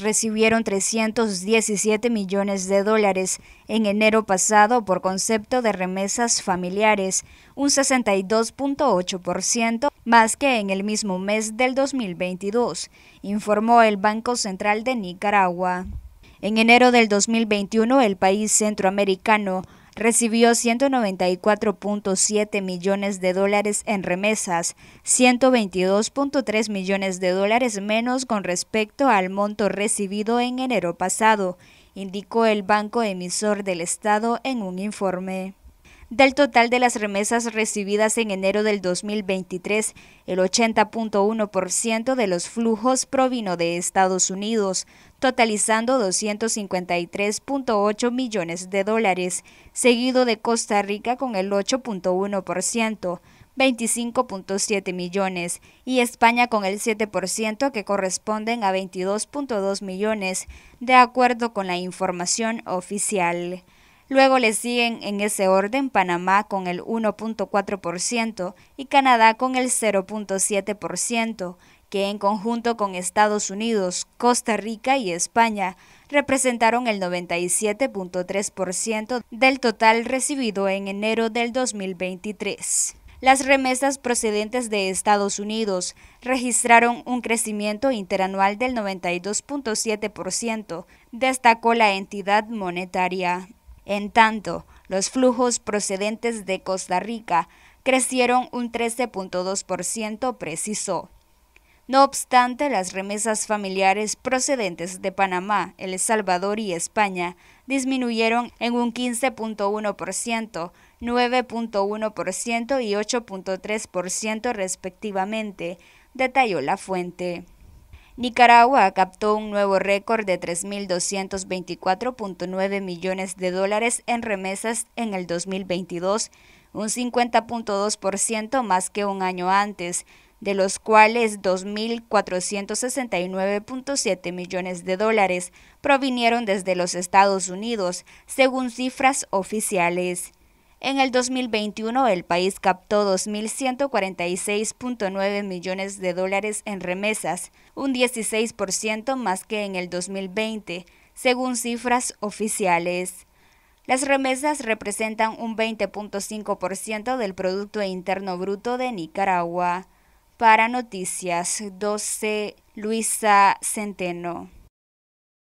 recibieron 317 millones de dólares en enero pasado por concepto de remesas familiares, un 62.8% más que en el mismo mes del 2022, informó el Banco Central de Nicaragua. En enero del 2021, el país centroamericano recibió 194.7 millones de dólares en remesas, 122.3 millones de dólares menos con respecto al monto recibido en enero pasado, indicó el banco emisor del Estado en un informe. Del total de las remesas recibidas en enero del 2023, el 80.1% de los flujos provino de Estados Unidos, totalizando 253.8 millones de dólares, seguido de Costa Rica con el 8.1%. 25.7 millones y España con el 7% que corresponden a 22.2 millones, de acuerdo con la información oficial. Luego le siguen en ese orden Panamá con el 1.4% y Canadá con el 0.7%, que en conjunto con Estados Unidos, Costa Rica y España representaron el 97.3% del total recibido en enero del 2023. Las remesas procedentes de Estados Unidos registraron un crecimiento interanual del 92.7%, destacó la entidad monetaria. En tanto, los flujos procedentes de Costa Rica crecieron un 13.2%, precisó. No obstante, las remesas familiares procedentes de Panamá, El Salvador y España disminuyeron en un 15.1%, 9.1% y 8.3% respectivamente, detalló la fuente. Nicaragua captó un nuevo récord de 3.224.9 millones de dólares en remesas en el 2022, un 50.2% más que un año antes, de los cuales 2.469.7 millones de dólares provinieron desde los Estados Unidos, según cifras oficiales. En el 2021, el país captó 2.146.9 millones de dólares en remesas, un 16% más que en el 2020, según cifras oficiales. Las remesas representan un 20.5% del Producto Interno Bruto de Nicaragua. Para Noticias 12, Luisa Centeno.